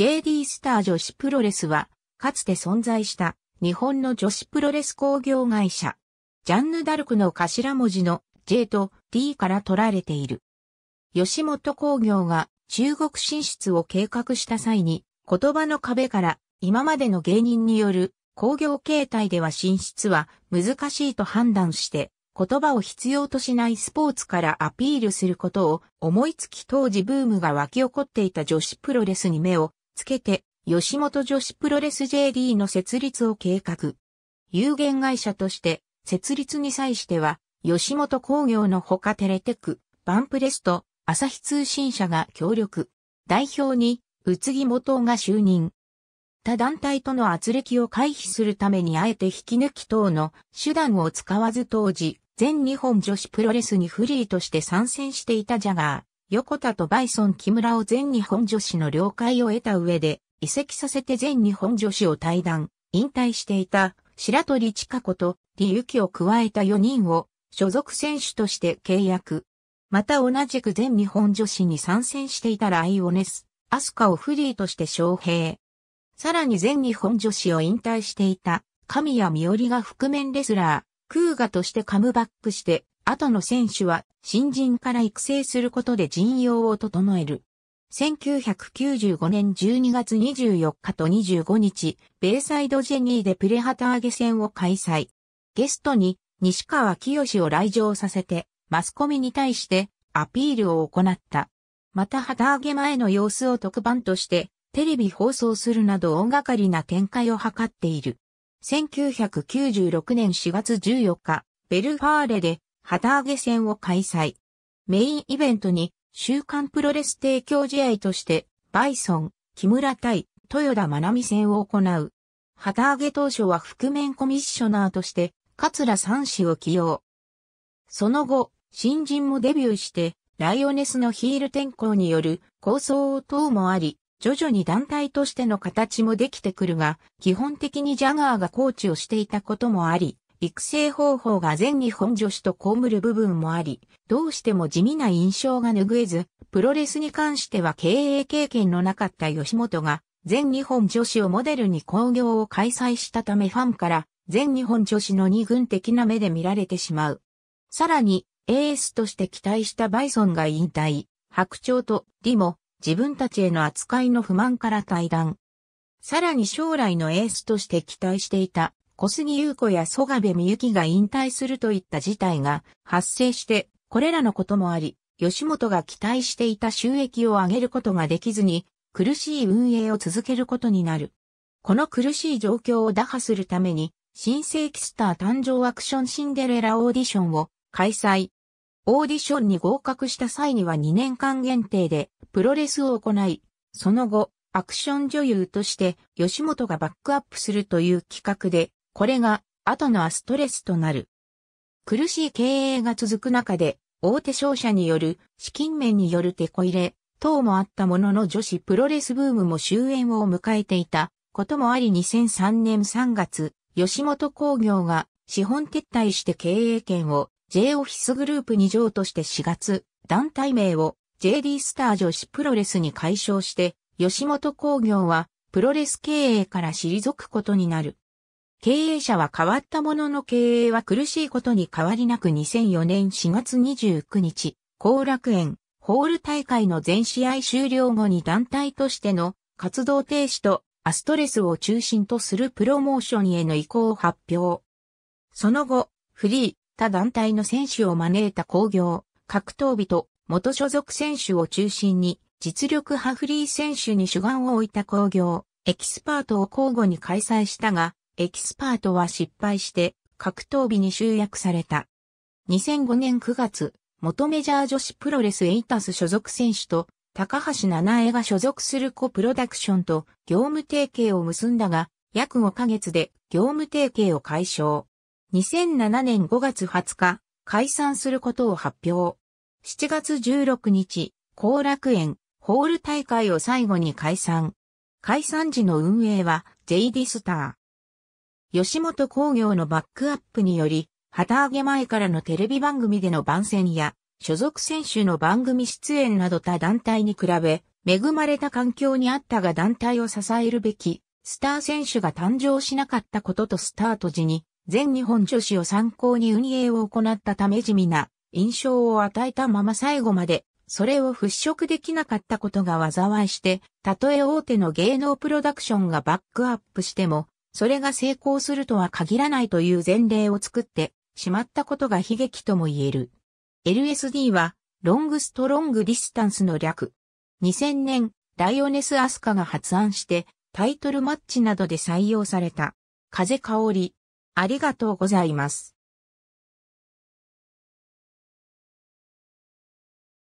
JD スター女子プロレスは、かつて存在した日本の女子プロレス工業会社。ジャンヌ・ダルクの頭文字の J と D から取られている。吉本工業が中国進出を計画した際に、言葉の壁から今までの芸人による工業形態では進出は難しいと判断して、言葉を必要としないスポーツからアピールすることを思いつき当時ブームが湧き起こっていた女子プロレスに目をつけて、吉本女子プロレス JD の設立を計画。有限会社として、設立に際しては、吉本工業のほかテレテク、バンプレスと、朝日通信社が協力。代表に、宇津木元が就任。他団体との圧力を回避するためにあえて引き抜き等の手段を使わず当時、全日本女子プロレスにフリーとして参戦していたジャガー。横田とバイソン木村を全日本女子の了解を得た上で、移籍させて全日本女子を退団、引退していた白鳥千佳子と李由紀を加えた4人を所属選手として契約。また同じく全日本女子に参戦していたライオネス、アスカをフリーとして招聘。さらに全日本女子を引退していた神谷美織が覆面レスラー、クーガとしてカムバックして後の選手は新人から育成することで陣容を整える。1995年12月24日と25日、ベイサイドジェニーでプレハタげ戦を開催。ゲストに西川清を来場させて、マスコミに対してアピールを行った。また旗揚げ前の様子を特番としてテレビ放送するなど大掛かりな展開を図っている。1996年4月14日、ベルファーレで旗揚げ戦を開催。メインイベントに、週刊プロレス提供試合として、バイソン、木村対、豊田真奈美戦を行う。旗揚げ当初は覆面コミッショナーとして、桂三氏を起用。その後、新人もデビューして、ライオネスのヒール転向による構想等もあり、徐々に団体としての形もできてくるが、基本的にジャガーがコーチをしていたこともあり、育成方法が全日本女子と被る部分もあり、どうしても地味な印象が拭えず、プロレスに関しては経営経験のなかった吉本が、全日本女子をモデルに興行を開催したためファンから、全日本女子の二軍的な目で見られてしまう。さらに、エースとして期待したバイソンが引退、白鳥とリも自分たちへの扱いの不満から対談。さらに将来のエースとして期待していた小杉優子や曽我部美幸が引退するといった事態が発生して、これらのこともあり、吉本が期待していた収益を上げることができずに、苦しい運営を続けることになる。この苦しい状況を打破するために、新世紀スター誕生アクションシンデレラオーディションを開催。オーディションに合格した際には2年間限定でプロレスを行い、その後、アクション女優として吉本がバックアップするという企画でこれが後のアストレスとなる。苦しい経営が続く中で、大手商社による資金面による手こ入れ等もあったものの女子プロレスブームも終焉を迎えていたこともあり2003年3月、吉本興業が資本撤退して経営権を J オフィスグループに譲渡して4月、団体名を JD スター女子プロレスに解消して、吉本興業はプロレス経営から退くことになる。経営者は変わったものの経営は苦しいことに変わりなく2004年4月29日、後楽園、ホール大会の全試合終了後に団体としての活動停止とアストレスを中心とするプロモーションへの移行を発表。その後、フリー、他団体の選手を招いた工業、格闘技と元所属選手を中心に実力派フリー選手に主眼を置いた工業、エキスパートを交互に開催したが、エキスパートは失敗して格闘技に集約された。2005年9月、元メジャー女子プロレスエイタス所属選手と高橋七重が所属するコプロダクションと業務提携を結んだが、約5ヶ月で業務提携を解消。2007年5月20日、解散することを発表。7月16日、後楽園、ホール大会を最後に解散。解散時の運営は、J ディスター。吉本工業のバックアップにより、旗揚げ前からのテレビ番組での番宣や、所属選手の番組出演など他団体に比べ、恵まれた環境にあったが団体を支えるべき、スター選手が誕生しなかったこととスタート時に、全日本女子を参考に運営を行ったため地味な印象を与えたまま最後まで、それを払拭できなかったことが災いして、たとえ大手の芸能プロダクションがバックアップしても、それが成功するとは限らないという前例を作ってしまったことが悲劇とも言える。LSD は、ロングストロングディスタンスの略。2000年、ライオネス・アスカが発案して、タイトルマッチなどで採用された。風香り。ありがとうございます。